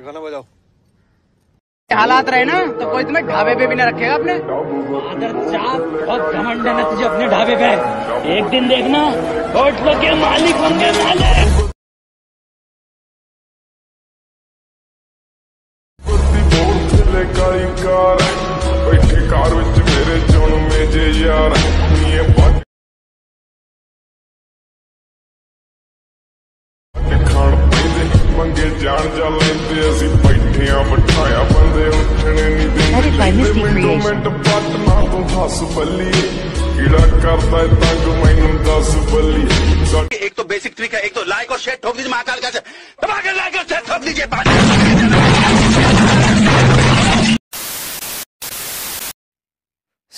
फिर गाना बजाओ हालात रहे ना तो कोई तुम्हें ढाबे पे भी ना रखेगा अपने अगर चाप बहुत घमंड है ना तुझे अपने ढाबे पे एक दिन देखना होटलों के मालिक होंगे मालिक got एक तो बेसिक ट्रिक है एक तो लाइक और शेयर ठोक दीजिए महाकाल का धमाके लाइक और शेयर ठोक दीजिए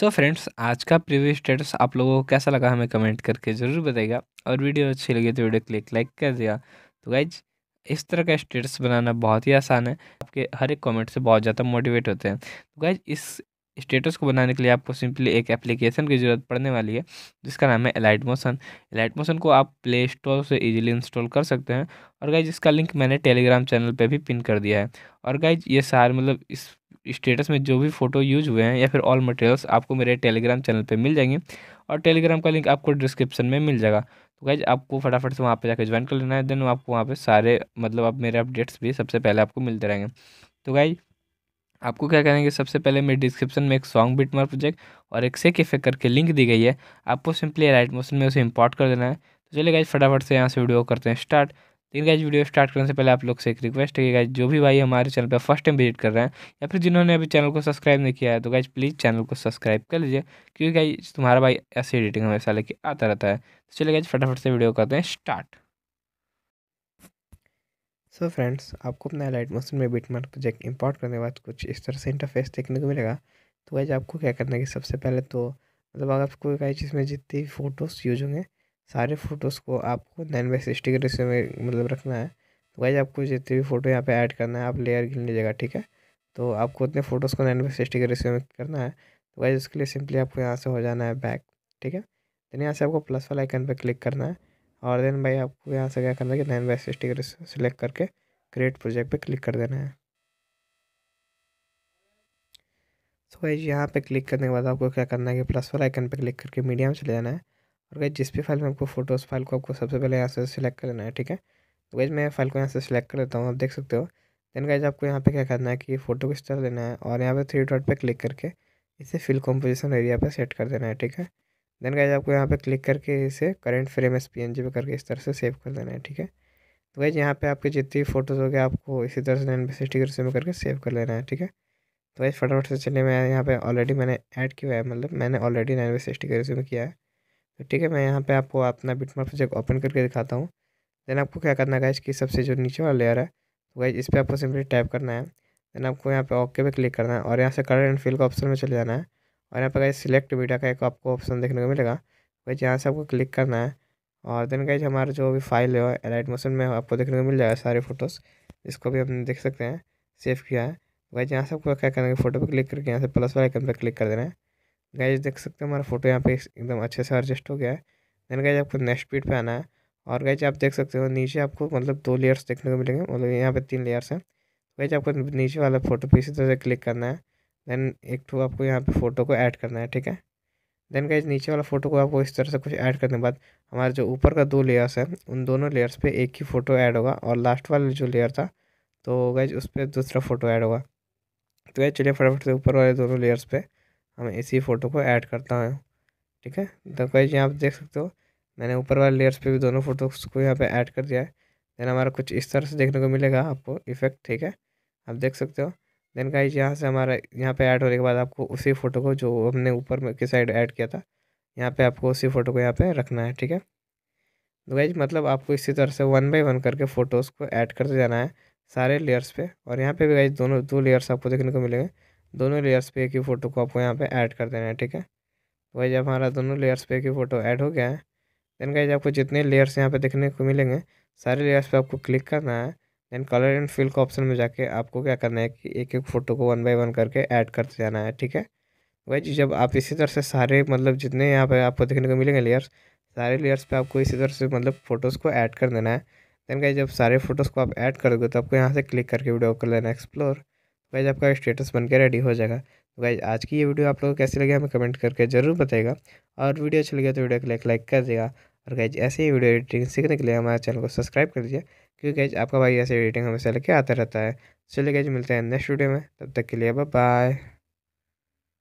सो फ्रेंड्स आज का प्रीव्यू स्टेटस आप लोगों को कैसा लगा हमें कमेंट करके ज़रूर बताएगा और वीडियो अच्छी लगी तो वीडियो क्लिक लाइक कर दिया तो गाइज इस तरह का स्टेटस बनाना बहुत ही आसान है आपके हर एक कमेंट से बहुत ज़्यादा मोटिवेट होते हैं तो इस स्टेटस को बनाने के लिए आपको सिंपली एक एप्लीकेशन की ज़रूरत पड़ने वाली है जिसका नाम है एलाइट मोशन एलाइट मोशन को आप प्ले स्टोर से इजीली इंस्टॉल कर सकते हैं और गाइज इसका लिंक मैंने टेलीग्राम चैनल पे भी पिन कर दिया है और गाइज ये सारे मतलब इस स्टेटस में जो भी फ़ोटो यूज हुए हैं या फिर ऑल मटेरियल्स आपको मेरे टेलीग्राम चैनल पर मिल जाएंगे और टेलीग्राम का लिंक आपको डिस्क्रिप्शन में मिल जाएगा तो गाइज आपको फटाफट से वहाँ पे जाकर ज्वाइन कर लेना है देन आपको वहाँ पे सारे मतलब आप मेरे अपडेट्स भी सबसे पहले आपको मिलते रहेंगे तो गाइज आपको क्या करेंगे सबसे पहले मेरे डिस्क्रिप्शन में एक सॉन्ग मार प्रोजेक्ट और एक सेक इफेक्ट करके लिंक दी गई है आपको सिंपली राइट मोशन में उसे इम्पोर्ट कर देना है तो चलिए गाइज फटाफट से यहाँ से वीडियो करते हैं स्टार्ट लेकिन गाइज वीडियो स्टार्ट करने से पहले आप लोग से एक रिक्वेस्ट है कि गाइज जो भी भाई हमारे चैनल पर फर्स्ट टाइम विजिट कर रहे हैं या फिर जिन्होंने अभी चैनल को सब्सक्राइब नहीं किया है तो गाइज प्लीज़ चैनल को सब्सक्राइब कर लीजिए क्योंकि गाइज तुम्हारा भाई ऐसी एडिटिंग हमेशा लेके आता रहता है तो चलिए गाइज फटाफट से वीडियो करते हैं स्टार्ट सो so फ्रेंड्स आपको अपना लाइट मोशन में मार्क प्रोजेक्ट इंपोर्ट करने के बाद कुछ इस तरह से इंटरफेस देखने को मिलेगा तो गाइज आपको क्या करना है कि सबसे पहले तो मतलब अगर आपको गाइज इसमें जितनी फ़ोटोज़ यूज होंगे सारे फ़ोटोज़ को आपको नाइन बाई सिक्सटी के रेशियो में मतलब रखना है तो वाइज आपको जितने भी फोटो यहाँ पे ऐड करना है आप लेयर गिन लीजिएगा ठीक है तो आपको उतने फ़ोटोज़ को नाइन बाई सिक्सटी के रेशो में करना है तो वाइज उसके लिए सिंपली आपको यहाँ से हो जाना है बैक ठीक है देन यहाँ से आपको प्लस वाला आइकन पर क्लिक करना है और देन भाई आपको यहाँ से क्या करना है कि नाइन बाई सिक्सटी के रेशो सेलेक्ट करके क्रिएट प्रोजेक्ट पर क्लिक कर देना है तो वाइज यहाँ पे क्लिक करने के बाद आपको क्या करना है कि प्लस वाला आइकन पे क्लिक करके मीडियम चले जाना है और गई जिस भी फाइल में आपको फोटोज़ फाइल को आपको सबसे पहले यहाँ से सिलेक्ट कर लेना है ठीक है तो गई मैं फाइल को यहाँ से सिलेक्ट कर लेता हूँ आप देख सकते हो देन गैज आपको यहाँ पे क्या करना है कि फ़ोटो को तरह लेना है और यहाँ पे थ्री डॉट पे क्लिक करके इसे फिल कॉम्पोजिशन एरिया पे सेट कर देना है ठीक है देन गैज आपको यहाँ पे क्लिक करके इसे करंट फ्रेम एस पी पे करके इस तरह से सेव कर देना है ठीक है तो गैज यहाँ पे आपके जितनी फ़ोटोज़ हो गए आपको इसी तरह से नाइन पे सिक्सटी में करके सेव कर लेना है ठीक है तो वैसे फटाफट से चलिए मैं यहाँ पर ऑलरेडी मैंने ऐड किया है मतलब मैंने ऑलरेडी नाइन पे सिक्सटी किया है ठीक है मैं यहाँ पे आपको अपना बिटमार्क प्रोजेक्ट ओपन करके दिखाता हूँ देन आपको क्या करना है इसकी सबसे जो नीचे वाला लेयर है तो गाइज इस पर आपको सिंपली टाइप करना है देन आपको यहाँ पे ओके पे क्लिक करना है और यहाँ से कलर एंड फिल का ऑप्शन में चले जाना है और यहाँ पे गाइज सिलेक्ट वीडियो का एक आपको ऑप्शन देखने को मिलेगा गाइज यहाँ से आपको क्लिक करना है और देन गाइज हमारा जो भी फाइल है एलाइट मोशन में आपको देखने को मिल जाएगा सारे फोटोज़ इसको भी हम देख सकते हैं सेव किया है गाइज यहाँ से आपको क्या करना है फ़ोटो पर क्लिक करके यहाँ से प्लस वाले आइकन पर क्लिक कर देना है गैज देख सकते हैं हमारा फोटो यहाँ पे एकदम अच्छे से एडजस्ट हो गया है देन गैज आपको नेक्स्ट पीट पे आना है और गैज आप देख सकते हो नीचे आपको मतलब दो लेयर्स देखने को मिलेंगे मतलब यहाँ पे तीन लेयर्स हैं गैज आपको नीचे वाला फोटो पे इसी तरह से क्लिक करना है देन एक टू आपको यहाँ पे फ़ोटो को ऐड करना है ठीक है देन गैज नीचे वाला फ़ोटो को आपको इस तरह से कुछ ऐड करने के बाद हमारे जो ऊपर का दो लेयर्स है उन दोनों लेयर्स पर एक ही फ़ोटो ऐड होगा और लास्ट वाला जो लेयर था तो गैज उस पर दूसरा फ़ोटो ऐड होगा तो गैज चलिए फटाफट से ऊपर वाले दोनों लेयर्स पर हमें इसी फ़ोटो को ऐड करता हूँ ठीक है तो गाइज यहाँ आप देख सकते हो मैंने ऊपर वाले लेयर्स पे भी दोनों फोटोज़ को यहाँ पे ऐड कर दिया है देन हमारा कुछ इस तरह से देखने को मिलेगा आपको इफेक्ट ठीक है आप देख सकते हो देन जी यहाँ से हमारा यहाँ पे ऐड होने के बाद आपको उसी फ़ोटो को जो हमने ऊपर में की साइड ऐड किया था यहाँ पर आपको उसी फ़ोटो को यहाँ पर रखना है ठीक है तो गाइज मतलब आपको इसी तरह से वन बाई वन करके फ़ोटोज़ को ऐड करते जाना है सारे लेयर्स पे और यहाँ पे भी गाइज दोनों दो लेयर्स आपको देखने को मिलेंगे दोनों लेयर्स पे एक ही फ़ोटो को आपको यहाँ पे ऐड कर देना है ठीक है वही तो जब हमारा दोनों लेयर्स पे एक ही फ़ोटो ऐड हो गया है देन गाइज आपको जितने लेयर्स यहाँ पे देखने को मिलेंगे सारे लेयर्स पे आपको क्लिक करना है देन कलर एंड फिल का ऑप्शन में जाके आपको क्या करना है कि एक एक फ़ोटो को वन बाई वन करके ऐड करते जाना है ठीक है वही जब आप इसी तरह से सारे मतलब जितने यहाँ पर आपको देखने को मिलेंगे लेयर्स सारे लेयर्स पर आपको इसी तरह से मतलब फ़ोटोज़ को ऐड कर देना है देन गाइज जब सारे फ़ोटोज़ को आप ऐड कर दोगे तो आपको यहाँ से क्लिक करके वीडियो कर लेना एक्सप्लोर गाइज आपका स्टेटस बन के रेडी हो जाएगा तो गाइज आज की ये वीडियो आप लोगों को कैसी लगी हमें कमेंट करके जरूर बताएगा और वीडियो अच्छी लगी तो वीडियो को लाइक लाइक कर देगा और गाइज ऐसे ही वीडियो एडिटिंग सीखने के लिए हमारे चैनल को सब्सक्राइब कर दीजिए क्योंकि गाइज आपका भाई ऐसे एडिटिंग हमेशा लेके आता रहता है चलिए गाइज मिलते हैं नेक्स्ट वीडियो में तब तक के लिए बाय